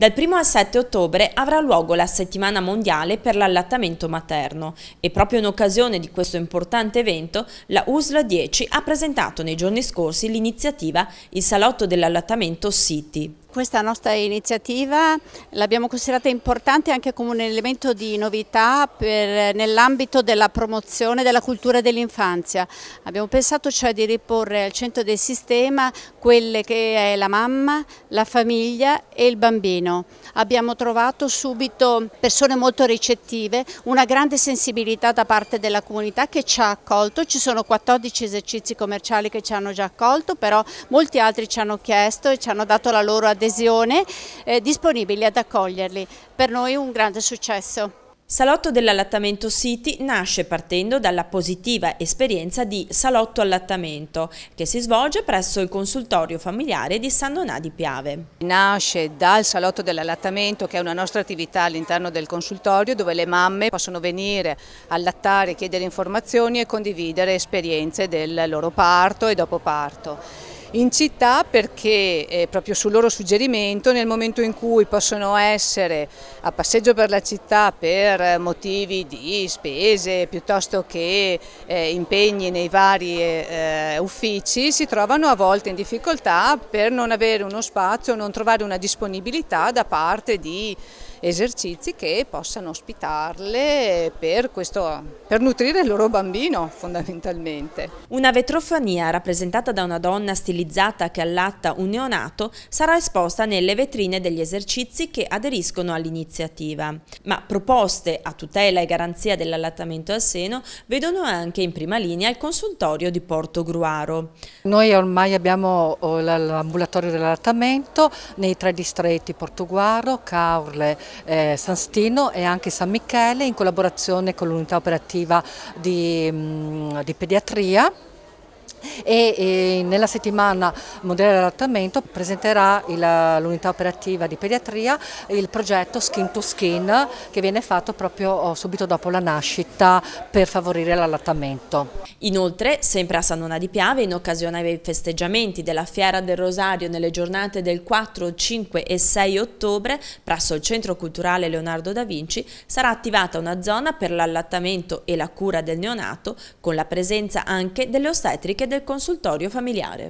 Dal 1 al 7 ottobre avrà luogo la settimana mondiale per l'allattamento materno e proprio in occasione di questo importante evento la USL 10 ha presentato nei giorni scorsi l'iniziativa Il Salotto dell'Allattamento City. Questa nostra iniziativa l'abbiamo considerata importante anche come un elemento di novità nell'ambito della promozione della cultura dell'infanzia. Abbiamo pensato cioè di riporre al centro del sistema quelle che è la mamma, la famiglia e il bambino. Abbiamo trovato subito persone molto ricettive, una grande sensibilità da parte della comunità che ci ha accolto, ci sono 14 esercizi commerciali che ci hanno già accolto, però molti altri ci hanno chiesto e ci hanno dato la loro adesione adesione eh, disponibili ad accoglierli. Per noi un grande successo. Salotto dell'allattamento City nasce partendo dalla positiva esperienza di Salotto Allattamento che si svolge presso il consultorio familiare di San Donà di Piave. Nasce dal Salotto dell'allattamento che è una nostra attività all'interno del consultorio dove le mamme possono venire allattare, chiedere informazioni e condividere esperienze del loro parto e dopo parto in città perché eh, proprio sul loro suggerimento nel momento in cui possono essere a passeggio per la città per motivi di spese piuttosto che eh, impegni nei vari eh, eh uffici si trovano a volte in difficoltà per non avere uno spazio, non trovare una disponibilità da parte di esercizi che possano ospitarle per, questo, per nutrire il loro bambino fondamentalmente. Una vetrofania rappresentata da una donna stilizzata che allatta un neonato sarà esposta nelle vetrine degli esercizi che aderiscono all'iniziativa. Ma proposte a tutela e garanzia dell'allattamento al seno vedono anche in prima linea il consultorio di Porto Gruaro. Noi ormai abbiamo oh, l'ambulatorio dell'allattamento nei tre distretti Porto Guaro, Caorle, eh, San Stino e anche San Michele in collaborazione con l'unità operativa di, mh, mm, di pediatria e nella settimana Modello di Adattamento presenterà l'unità operativa di pediatria il progetto Skin to Skin che viene fatto proprio oh, subito dopo la nascita per favorire l'allattamento. Inoltre, sempre a San Nona di Piave, in occasione dei festeggiamenti della Fiera del Rosario nelle giornate del 4, 5 e 6 ottobre, presso il Centro Culturale Leonardo da Vinci, sarà attivata una zona per l'allattamento e la cura del neonato, con la presenza anche delle ostetriche del consultorio familiare.